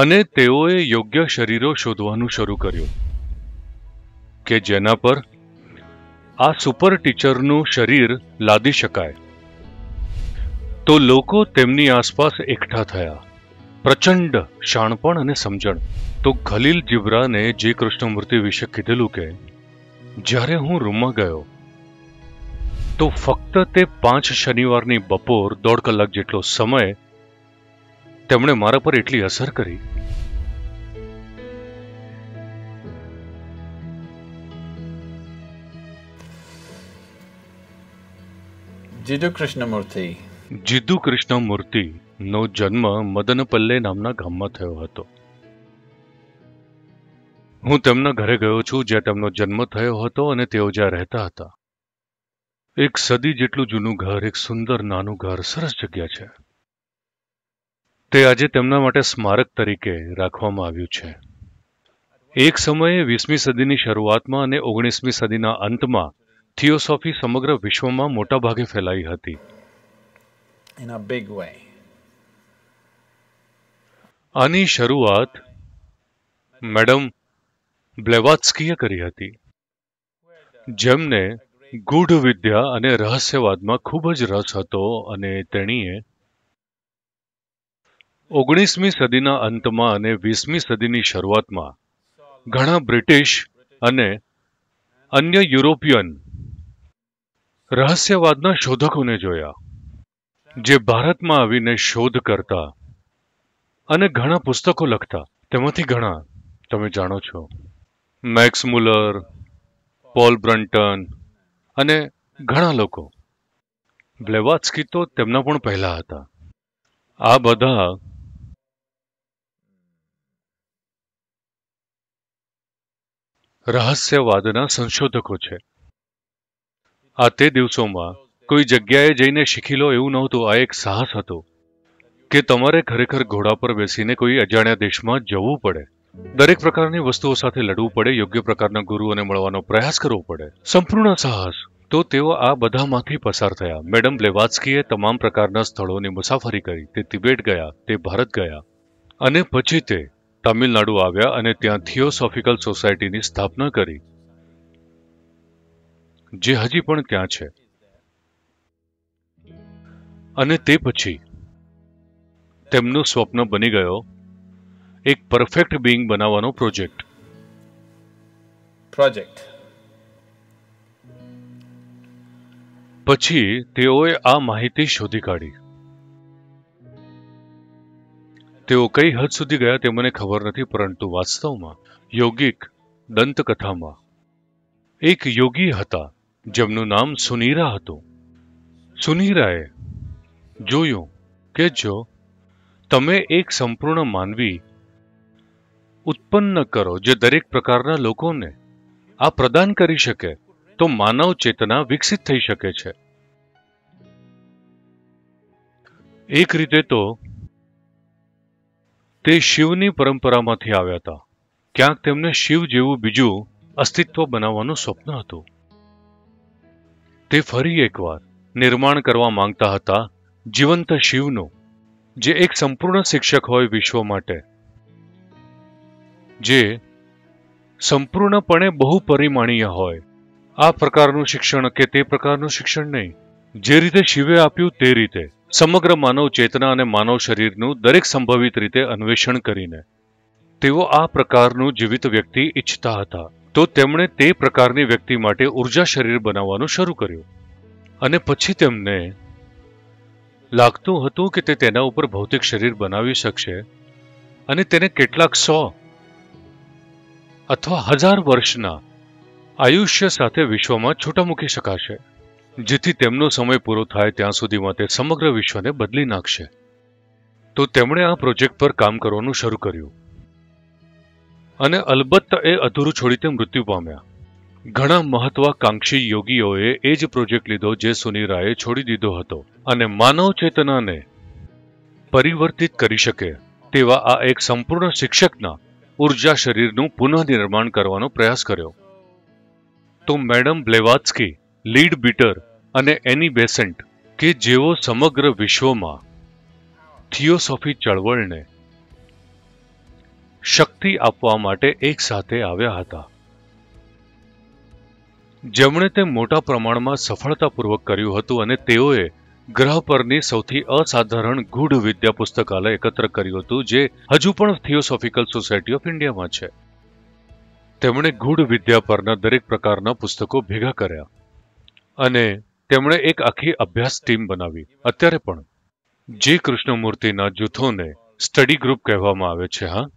અને તેઓએ યોગ્ય શરીરો શોધવાનું શરૂ કર્યું કે જેના પર આ સુપર ટીચરનું શરીર લાદી શકાય તો લોકો તેમની આસપાસ એકઠા થયા પ્રચંડ શાણપણ અને સમજણ તો ખલીલ જીબ્રાને જે કૃષ્ણમૂર્તિ વિશે કીધેલું કે જ્યારે હું રૂમમાં ગયો તો ફક્ત તે પાંચ શનિવારની બપોર દોઢ કલાક જેટલો સમય તેમણે મારા પર એટલી અસર કરી જીદુ કૃષ્ણમૂર્તિ જીદુ કૃષ્ણમૂર્તિ નો જન્મ મદનપલ્લે નામના ગામમાં થયો હતો હું તેમના ઘરે ગયો છું જ્યાં તેમનો જન્મ થયો હતો અને તેઓ જ્યાં રહેતા હતા એક સદી જેટલું જૂનું ઘર એક સુંદર નાનું ઘર સરસ જગ્યા છે તે આજે તેમના માટે સ્મારક તરીકે રાખવામાં આવ્યું છે એક સમયે વીસમી સદીની શરૂઆતમાં અને ઓગણીસમી સદીના અંતમાં થિયોસોફી સમગ્ર વિશ્વમાં મોટા ભાગે ફેલાઈ હતી આની શરૂઆત મેડમ બ્લેવાત્સ્કીએ કરી હતી જેમને ગૂઢ વિદ્યા અને રહસ્યવાદમાં ખૂબ જ રસ હતો અને તેણીએ ઓગણીસમી સદીના અંતમાં અને વીસમી સદીની શરૂઆતમાં ઘણા બ્રિટિશ અને અન્ય યુરોપિયન રહસ્યવાદના શોધકોને જોયા જે ભારતમાં આવીને શોધ કરતા અને ઘણા પુસ્તકો લખતા તેમાંથી ઘણા તમે જાણો છો મેક્સ મુલર પોલ બ્રન્ટન અને ઘણા લોકો બ્લેવાત્સકી તો તેમના પણ પહેલા હતા આ બધા રહસ્યવાદના સંશોધકો છે આ તે દિવસોમાં કોઈ જગ્યાએ જઈને શીખી લો એવું નહોતું આ એક સાહસ હતો કે તમારે ખરેખર ઘોડા પર બેસીને કોઈ અજાણ્યા દેશમાં જવું પડે દરેક પ્રકારની વસ્તુઓ સાથે લડવું પડે યોગ્ય પ્રકારના ગુરુઓને મળવાનો પ્રયાસ કરવો પડે સંપૂર્ણ સાહસ તો તેઓ આ બધામાંથી પસાર થયા મેડમ બ્લેવાત્સ્કીએ તમામ પ્રકારના સ્થળોની મુસાફરી કરી તે તિબેટ ગયા તે ભારત ગયા અને પછી તે તમિલનાડુ આવ્યા અને ત્યાં થિયોસોફિકલ સોસાયટીની સ્થાપના કરી જે હજી પણ ત્યાં છે અને તે પછી તેમનું સ્વપ્ન બની ગયો એક પરફેક્ટ બિંગ બનાવવાનો પ્રોજેક્ટ પ્રોજેક્ટ પછી તેઓએ આ માહિતી શોધી કાઢી તેઓ કઈ હદ સુધી ગયા તે મને ખબર નથી પરંતુ વાસ્તવમાં યોગિક દંતકથામાં એક યોગી હતા જેમનું નામ સુનીરા હતું સુનીરાએ જોયું કે જો તમે એક સંપૂર્ણ માનવી ઉત્પન્ન કરો જે દરેક પ્રકારના લોકોને આ પ્રદાન કરી શકે તો માનવ ચેતના વિકસિત થઈ શકે છે એક રીતે તો તે શિવની પરંપરામાંથી આવ્યા હતા ક્યાંક તેમને શિવ જેવું બીજું અસ્તિત્વ બનાવવાનું સ્વપ્ન હતું તે ફરી એકવાર નિર્માણ કરવા માંગતા હતા જીવંત શિવનું જે એક સંપૂર્ણ શિક્ષક હોય વિશ્વ માટે જે સંપૂર્ણપણે બહુ પરિમાણીય હોય આ પ્રકારનું શિક્ષણ કે તે પ્રકારનું શિક્ષણ નહીં જે રીતે શિવે આપ્યું તે રીતે સમગ્ર માનવ ચેતના અને માનવ શરીરનું દરેક સંભવિત રીતે અન્વેષણ કરીને તેઓ આ પ્રકારનું જીવિત વ્યક્તિ ઈચ્છતા હતા તો તેમણે તે પ્રકારની વ્યક્તિ માટે ઉર્જા શરીર બનાવવાનું શરૂ કર્યું અને પછી તેમને લાગતું હતું કે તે તેના ઉપર ભૌતિક શરીર બનાવી શકશે અને તેને કેટલાક સો અથવા હજાર વર્ષના આયુષ્ય સાથે વિશ્વમાં છૂટા મૂકી શકાશે જેથી તેમનો સમય પૂરો થાય ત્યાં સુધીમાં તે સમગ્ર વિશ્વને બદલી નાખશે તો તેમણે આ પ્રોજેક્ટ પર કામ કરવાનું શરૂ કર્યું અને અલબત્ત એ અધૂરું છોડી તે મૃત્યુ પામ્યા ઘણા મહત્વાકાંક્ષી યોગીઓએ એ જ પ્રોજેક્ટ લીધો જે સુનિરાએ છોડી દીધો હતો અને માનવ ચેતનાને પરિવર્તિત કરી શકે તેવા આ એક સંપૂર્ણ શિક્ષકના ઉર્જા શરીરનું પુનઃનિર્માણ કરવાનો પ્રયાસ કર્યો તો મેડમ બ્લેવાત્સકી લીડ બીટર અને એની બેસન્ટ કે જેઓ સમગ્ર વિશ્વમાં થિયોસોફી ચળવળને શક્તિ આપવા માટે એક સાથે આવ્યા હતા જેમણે તે મોટા પ્રમાણમાં સફળતાપૂર્વક કર્યું હતું અને તેઓએ ગ્રહ પરની સૌથી અસાધારણ ગૂઢ વિદ્યા પુસ્તકાલય એકત્ર કર્યું હતું જે હજુ પણ થિયોસોફિકલ સોસાયટી ઓફ ઇન્ડિયામાં છે તેમણે ગૂઢ વિદ્યા પરના દરેક પ્રકારના પુસ્તકો ભેગા કર્યા અને તેમણે એક આખી અભ્યાસ ટીમ બનાવી અત્યારે પણ જે કૃષ્ણમૂર્તિના જૂથોને સ્ટડી ગ્રુપ કહેવામાં આવે છે હા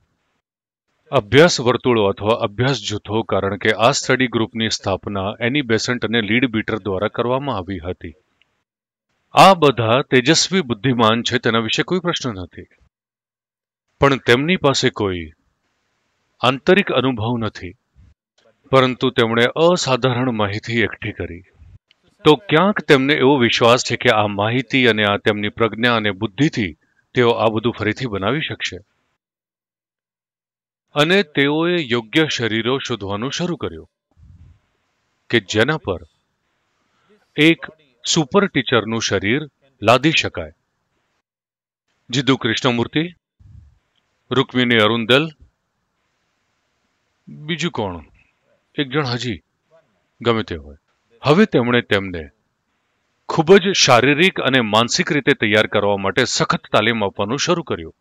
અભ્યાસ વર્તુળો અથવા અભ્યાસ જૂથો કારણ કે આ સ્ટડી ગ્રુપની સ્થાપના એની બેસન્ટ અને લીડ બીટર દ્વારા કરવામાં આવી હતી આ બધા તેજસ્વી બુદ્ધિમાન છે તેના વિશે કોઈ પ્રશ્ન નથી પણ તેમની પાસે કોઈ આંતરિક અનુભવ નથી પરંતુ તેમણે અસાધારણ માહિતી એકઠી કરી તો ક્યાંક તેમને એવો વિશ્વાસ છે કે આ માહિતી અને આ તેમની પ્રજ્ઞા અને બુદ્ધિથી તેઓ આ બધું ફરીથી બનાવી શકશે અને તેઓએ યોગ્ય શરીરો શોધવાનું શરૂ કર્યું કે જેના પર એક સુપર ટીચરનું શરીર લાદી શકાય જીદુ કૃષ્ણમૂર્તિ રૂકમિની અરુંદલ બીજું કોણ એક જણ હજી ગમે તે હોય હવે તેમણે તેમને ખૂબ જ શારીરિક અને માનસિક રીતે તૈયાર કરવા માટે સખત તાલીમ આપવાનું શરૂ કર્યું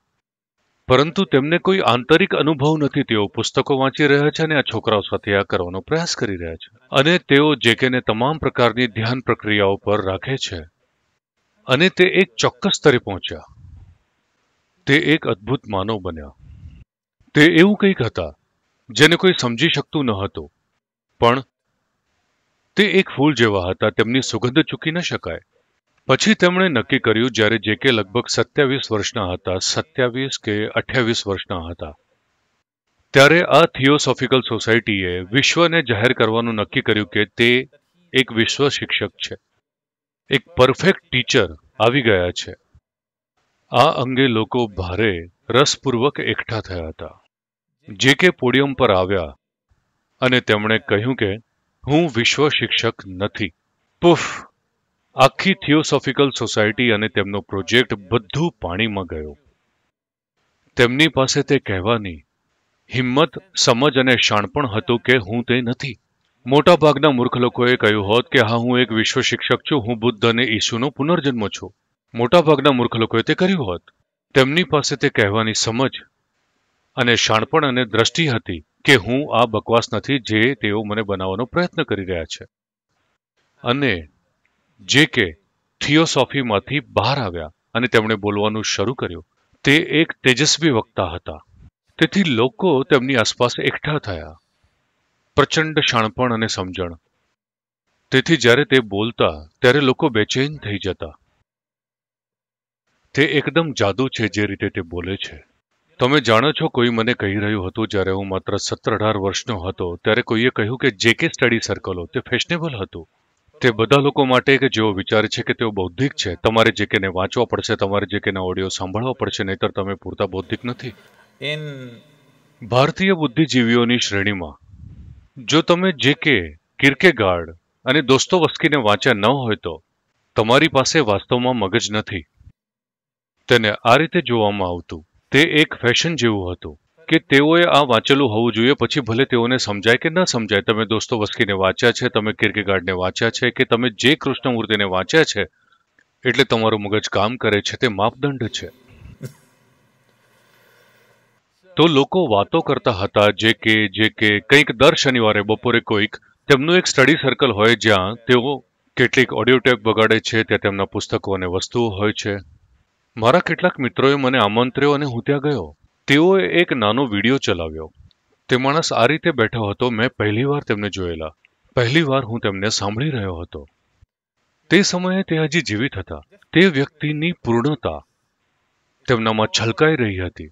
પરંતુ તેમને કોઈ આંતરિક અનુભવ નથી તેઓ પુસ્તકો વાંચી રહ્યા છે અને આ છોકરાઓ સાથે આ કરવાનો પ્રયાસ કરી રહ્યા છે અને તેઓ જે કેને તમામ પ્રકારની ધ્યાન પ્રક્રિયાઓ પર રાખે છે અને તે એક ચોક્કસ સ્તરે પહોંચ્યા તે એક અદ્ભુત માનવ બન્યા તે એવું કંઈક હતા જેને કોઈ સમજી શકતું ન હતું પણ તે એક ફૂલ જેવા હતા તેમની સુગંધ ચૂકી ન શકાય પછી તેમણે નક્કી કર્યું જ્યારે જે કે લગભગ સત્યાવીસ વર્ષના હતા સત્યાવીસ કે અઠ્યાવીસ વર્ષના હતા ત્યારે આ થિયોસોફિકલ સોસાયટીએ વિશ્વને જાહેર કરવાનું નક્કી કર્યું કે તે એક વિશ્વ શિક્ષક છે એક પરફેક્ટ ટીચર આવી ગયા છે આ અંગે લોકો ભારે રસપૂર્વક એકઠા થયા હતા જે કે પોડિયમ પર આવ્યા અને તેમણે કહ્યું કે હું વિશ્વ શિક્ષક નથી પુફ આખી થિયોસોફિકલ સોસાયટી અને તેમનો પ્રોજેક્ટ બધું પાણીમાં ગયો તેમની પાસે તે કહેવાની હિંમત સમજ અને શાણ પણ હતું કે હું તે નથી મોટાભાગના મૂર્ખ લોકોએ કહ્યું હોત કે હા હું એક વિશ્વ શિક્ષક છું હું બુદ્ધ અને ઈસુનો પુનર્જન્મ છું મોટાભાગના મૂર્ખ લોકોએ તે કર્યું હોત તેમની પાસે તે કહેવાની સમજ અને શાણપણ અને દ્રષ્ટિ હતી કે હું આ બકવાસ નથી જે તેઓ મને બનાવવાનો પ્રયત્ન કરી રહ્યા છે અને જે કે થિયોસોફીમાંથી બહાર આવ્યા અને તેમણે બોલવાનું શરૂ કર્યું તે એક તેજસ્વી વક્તા હતા તેથી લોકો તેમની આસપાસ એકઠા થયા પ્રચંડ શાણપણ અને સમજણ તેથી જ્યારે તે બોલતા ત્યારે લોકો બેચેન થઈ જતા તે એકદમ જાદુ છે જે રીતે તે બોલે છે તમે જાણો છો કોઈ મને કહી રહ્યું હતું જ્યારે હું માત્ર સત્તર અઢાર વર્ષનો હતો ત્યારે કોઈએ કહ્યું કે જે કે સ્ટડી સર્કલો તે ફેશનેબલ હતું તે બધા લોકો માટે કે જેઓ વિચારે છે કે તેઓ બૌદ્ધિક છે તમારે જે કે વાંચવા પડશે તમારે જે કેના ઓડિયો સાંભળવા પડશે નહીતર તમે પૂરતા બૌદ્ધિક નથી ઇન ભારતીય બુદ્ધિજીવીઓની શ્રેણીમાં જો તમે જે કે કિરકે ગાર્ડ અને દોસ્તો વસ્કીને વાંચ્યા ન હોય તો તમારી પાસે વાસ્તવમાં મગજ નથી તેને આ રીતે જોવામાં આવતું તે એક ફેશન જેવું હતું કે તેઓએ આ વાંચેલું હોવું જોઈએ પછી ભલે તેઓને સમજાય કે ન સમજાય તમે દોસ્તો વસ્કીને વાંચ્યા છે તમે કિર્કેગાર્ડને વાંચ્યા છે કે તમે જે કૃષ્ણમૂર્તિને વાંચ્યા છે એટલે તમારું મગજ કામ કરે છે તે માપદંડ છે તો લોકો વાતો કરતા હતા જે કે જે કે કંઈક દર શનિવારે બપોરે કોઈક તેમનું એક સ્ટડી સર્કલ હોય જ્યાં તેઓ કેટલીક ઓડિયો ટેપ બગાડે છે ત્યાં તેમના પુસ્તકો અને વસ્તુઓ હોય છે મારા કેટલાક મિત્રોએ મને આમંત્ર્યો અને હું ત્યાં ગયો તેઓએ એક નાનો વિડીયો ચલાવ્યો તે માણસ આ રીતે બેઠો હતો મેં પહેલીવાર તેમને જોયેલા પહેલીવાર હું તેમને સાંભળી રહ્યો હતો તે સમયે તે હજી જીવિત હતા તે વ્યક્તિની પૂર્ણતા તેમનામાં છલકાઈ રહી હતી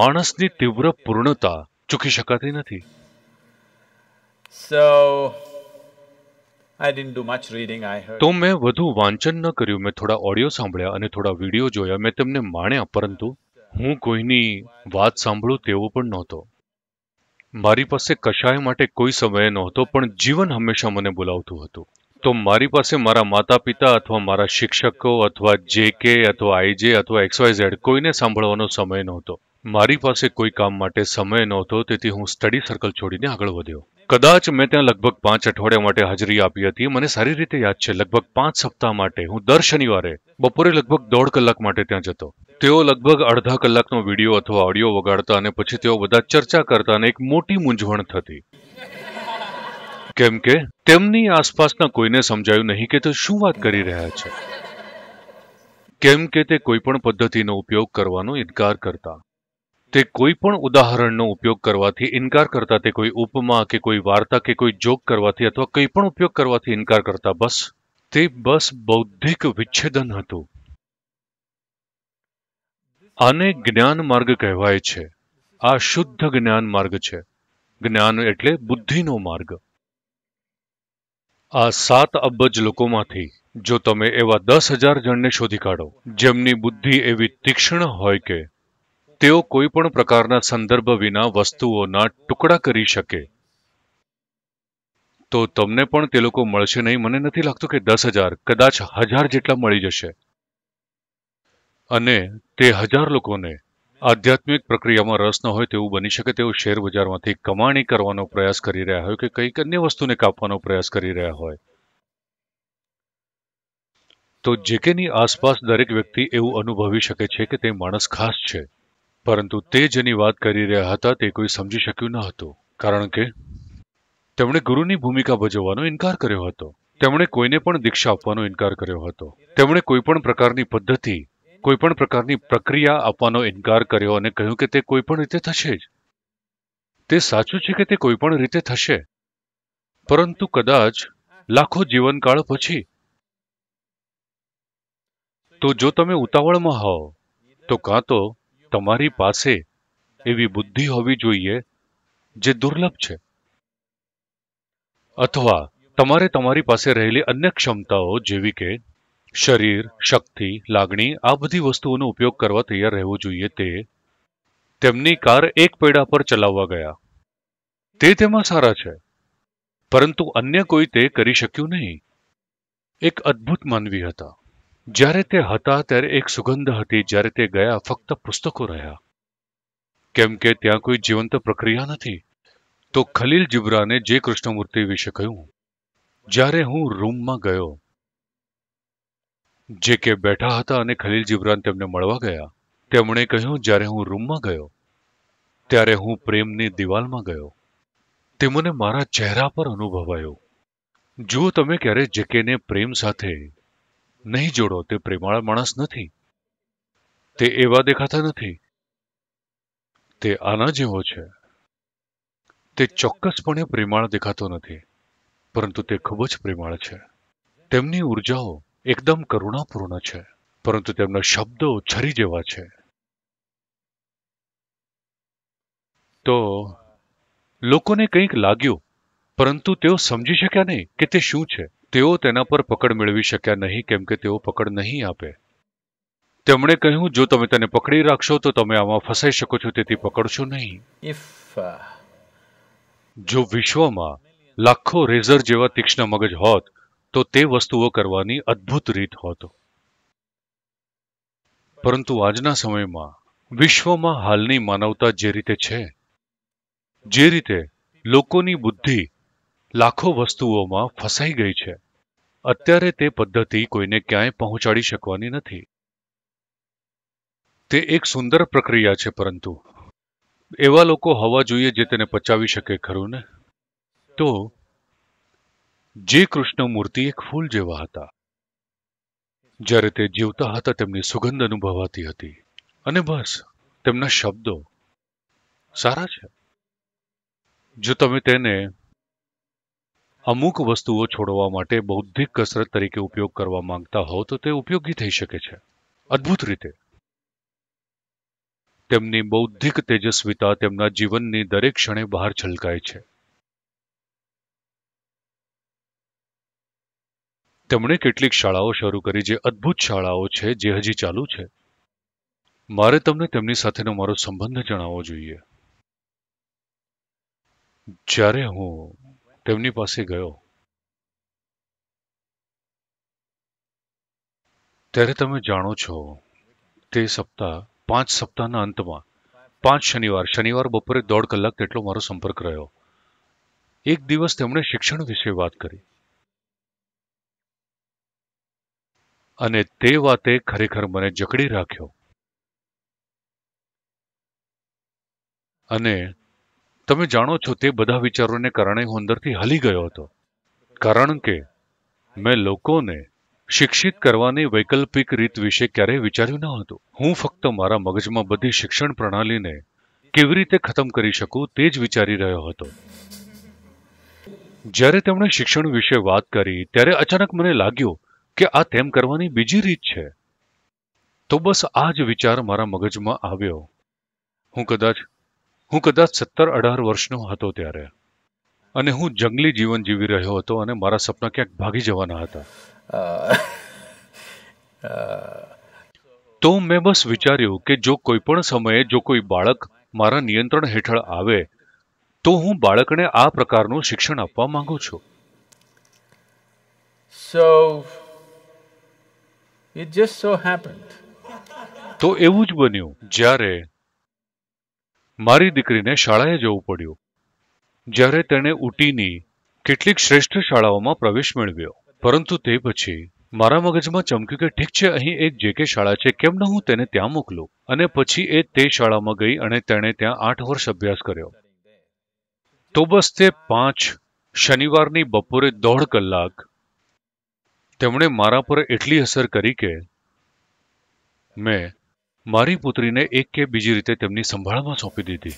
માણસની તીવ્ર પૂર્ણતા ચૂકી શકાતી નથી So તો મેં વધુ વાંચન ન કર્યું મેં થોડા ઓડિયો સાંભળ્યા અને થોડા વિડીયો જોયા મેં તેમને માણ્યા પરંતુ હું કોઈની વાત સાંભળું તેવો પણ નહોતો મારી પાસે કશાય માટે કોઈ સમય નહોતો પણ જીવન હંમેશા મને બોલાવતું હતું તો મારી પાસે મારા માતા પિતા અથવા મારા શિક્ષકો અથવા જે કે અથવા આઈજે અથવા એક્સવાયઝેડ કોઈને સાંભળવાનો સમય નહોતો મારી પાસે કોઈ કામ માટે સમય નહોતો તેથી હું સ્ટડી સર્કલ છોડીને આગળ વધ્યો કદાચ મેં ત્યાં લગભગ પાંચ અઠવાડિયા માટે હાજરી આપી હતી મને સારી રીતે યાદ છે લગભગ પાંચ સપ્તાહ માટે હું દર શનિવારે બપોરે લગભગ દોઢ કલાક માટે ત્યાં જતો તેઓ લગભગ અડધા કલાકનો વિડીયો અથવા ઓડિયો વગાડતા અને પછી તેઓ બધા ચર્ચા કરતા અને એક મોટી મૂંઝવણ થતી કેમ કે તેમની આસપાસના કોઈને સમજાયું નહીં કે તે શું વાત કરી રહ્યા છે કેમ કે તે કોઈ પણ પદ્ધતિનો ઉપયોગ કરવાનો ઇનકાર કરતા તે કોઈ પણ ઉદાહરણનો ઉપયોગ કરવાથી ઇનકાર કરતા તે કોઈ ઉપમા કે કોઈ વાર્તા કે કોઈ જોગ કરવાથી અથવા કંઈ પણ ઉપયોગ કરવાથી ઇનકાર કરતા બસ તે બસ બૌદ્ધિક વિચ્છેદન હતું આને જ્ઞાન માર્ગ કહેવાય છે આ શુદ્ધ જ્ઞાન માર્ગ છે જ્ઞાન એટલે બુદ્ધિનો માર્ગ આ સાત અબજ લોકોમાંથી જો તમે એવા દસ હજાર જણને શોધી કાઢો જેમની બુદ્ધિ એવી તીક્ષ્ણ હોય કે તેઓ કોઈપણ પ્રકારના સંદર્ભ વિના વસ્તુઓના ટુકડા કરી શકે તો તમને પણ તે લોકો મળશે નહીં મને નથી લાગતું કે દસ હજાર કદાચ હજાર જેટલા મળી જશે અને તે હજાર લોકોને આધ્યાત્મિક પ્રક્રિયામાં રસ ન હોય તેવું બની શકે તેઓ શેર બજારમાંથી કમાણી કરવાનો પ્રયાસ કરી રહ્યા હોય કે કંઈક અન્ય વસ્તુને કાપવાનો પ્રયાસ કરી રહ્યા હોય તો જેકેની આસપાસ દરેક વ્યક્તિ એવું અનુભવી શકે છે કે તે માણસ ખાસ છે પરંતુ તે જેની વાત કરી રહ્યા હતા તે કોઈ સમજી શક્યું ન હતું કારણ કે તેમણે ગુરુની ભૂમિકા ભજવવાનો ઇનકાર કર્યો હતો તેમણે કોઈને પણ દીક્ષા આપવાનો ઇનકાર કર્યો હતો તેમણે કોઈ પણ પ્રકારની પદ્ધતિ કોઈ પણ પ્રકારની પ્રક્રિયા આપવાનો ઇનકાર કર્યો અને કહ્યું કે તે કોઈ પણ રીતે થશે જ તે સાચું છે કે તે કોઈ પણ રીતે થશે પરંતુ કદાચ લાખો જીવનકાળ પછી તો જો તમે ઉતાવળમાં હો તો કાં તો તમારી પાસે એવી બુદ્ધિ હોવી જોઈએ જે દુર્લભ છે અથવા તમારે તમારી પાસે રહેલી અન્ય ક્ષમતાઓ જેવી કે શરીર શક્તિ લાગણી આ બધી વસ્તુઓનો ઉપયોગ કરવા તૈયાર રહેવું જોઈએ તે તેમની કાર એક પેડા પર ચલાવવા ગયા તે તેમાં સારા છે પરંતુ અન્ય કોઈ તે કરી શક્યું નહીં એક અદ્ભુત માનવી હતા જ્યારે તે હતા ત્યારે એક સુગંધ હતી જ્યારે તે ગયા ફક્ત પુસ્તકો રહ્યા કેમ કે ત્યાં કોઈ જીવંત પ્રક્રિયા નથી તો ખલીલ જિબ્રાને જે કૃષ્ણમૂર્તિ વિશે કહ્યું જ્યારે હું રૂમમાં ગયો જે કે બેઠા હતા અને ખલીલ જિબ્રાન તેમને મળવા ગયા તેમણે કહ્યું જ્યારે હું રૂમમાં ગયો ત્યારે હું પ્રેમની દિવાલમાં ગયો તે મને મારા ચહેરા પર અનુભવાયો જુઓ તમે ક્યારે જેકેને પ્રેમ સાથે નહીં જોડો તે પ્રેમાળ માણસ નથી તે એવા દેખાતા નથી તે આના જેવો છે તે ચોક્કસપણે પ્રેમાળ દેખાતો નથી પરંતુ તે ખૂબ જ પ્રેમાળ છે તેમની ઉર્જાઓ એકદમ કરુણાપૂર્ણ છે પરંતુ તેમના શબ્દો છરી જેવા છે તો લોકોને કંઈક લાગ્યું પરંતુ તેઓ સમજી શક્યા નહીં કે તે શું છે તેઓ તેના પર પકડ મેળવી શક્યા નહીં કેમ કે તેઓ પકડ નહીં આપે તેમણે કહ્યું જો તમે તેને પકડી રાખશો તો તમે આમાં ફસાઈ શકો છો તેથી પકડશો નહીં uh, જો વિશ્વમાં લાખો રેઝર જેવા તીક્ષ્ણ મગજ હોત તો તે વસ્તુઓ કરવાની અદ્ભુત રીત હોત પરંતુ આજના સમયમાં વિશ્વમાં હાલની માનવતા જે રીતે છે જે રીતે લોકોની બુદ્ધિ લાખો વસ્તુઓમાં ફસાઈ ગઈ છે અત્યારે તે પદ્ધતિ કોઈને ક્યાંય પહોંચાડી શકવાની નથી તે એક સુંદર પ્રક્રિયા છે પરંતુ એવા લોકો હોવા જોઈએ જે તેને પચાવી શકે ખરું ને તો જે કૃષ્ણમૂર્તિ એક ફૂલ જેવા હતા જ્યારે તે જીવતા હતા તેમની સુગંધ અનુભવાતી હતી અને બસ તેમના શબ્દો સારા છે જો તમે તેને અમુક વસ્તુઓ છોડવા માટે બૌદ્ધિક કસરત તરીકે ઉપયોગ કરવા માંગતા હો તો તે ઉપયોગી થઈ શકે છે અદ્ભુત રીતે તેમની બૌદ્ધિક તેજસ્વીતા તેમના જીવનની દરેક ક્ષણે બહાર છલકાય છે તેમણે કેટલીક શાળાઓ શરૂ કરી જે અદ્ભુત શાળાઓ છે જે હજી ચાલુ છે મારે તમને તેમની સાથેનો મારો સંબંધ જણાવવો જોઈએ જ્યારે હું તેમની પાસે ગયો ત્યારે તમે જાણો છો તે સપ્તાહ પાંચ સપ્તાહના અંતમાં પાંચ શનિવાર શનિવાર બપોરે દોઢ કલાક તેટલો મારો સંપર્ક રહ્યો એક દિવસ તેમણે શિક્ષણ વિશે વાત કરી અને તે વાતે ખરેખર મને જકડી રાખ્યો અને તમે જાણો છો તે બધા વિચારોને કારણે હું અંદરથી હલી ગયો હતો કારણ કે મેં લોકોને શિક્ષિત કરવાની વૈકલ્પિક રીત વિશે ક્યારેય વિચાર્યું ન હતું હું ફક્ત મારા મગજમાં બધી શિક્ષણ પ્રણાલીને કેવી રીતે ખતમ કરી શકું તે જ વિચારી રહ્યો હતો જ્યારે તેમણે શિક્ષણ વિશે વાત કરી ત્યારે અચાનક મને લાગ્યું કે આ તેમ કરવાની બીજી રીત છે તો બસ આ જ વિચાર મારા મગજમાં આવ્યો હું કદાચ હું કદાચ સત્તર અઢાર વર્ષનો હતો ત્યારે અને હું જંગલી જીવન જીવી રહ્યો હતો અને મારા સપના ક્યાંક ભાગી જવાના હતા તો મેં બસ વિચાર્યું કે જો કોઈ પણ સમયે જો કોઈ બાળક મારા નિયંત્રણ હેઠળ આવે તો હું બાળકને આ પ્રકારનું શિક્ષણ આપવા માંગુ છું so it just so happened તો એવું જ બન્યું જ્યારે મારી દીકરીને શાળાએ જવું પડ્યું જ્યારે તેણે ઉટીની કેટલીક શ્રેષ્ઠ શાળાઓમાં પ્રવેશ મેળવ્યો પરંતુ તે પછી મારા મગજમાં ચમક્યું કે ઠીક છે અહીં એક જે કે શાળા છે કેમ ન હું તેને ત્યાં મોકલું અને પછી એ તે શાળામાં ગઈ અને તેણે ત્યાં આઠ વર્ષ અભ્યાસ કર્યો તો બસ તે પાંચ શનિવારની બપોરે દોઢ કલાક તેમણે મારા પર એટલી અસર કરી કે મેં મારી પુત્રીને એક કે બીજી રીતે તેમની સંભાળમાં સોંપી દીધી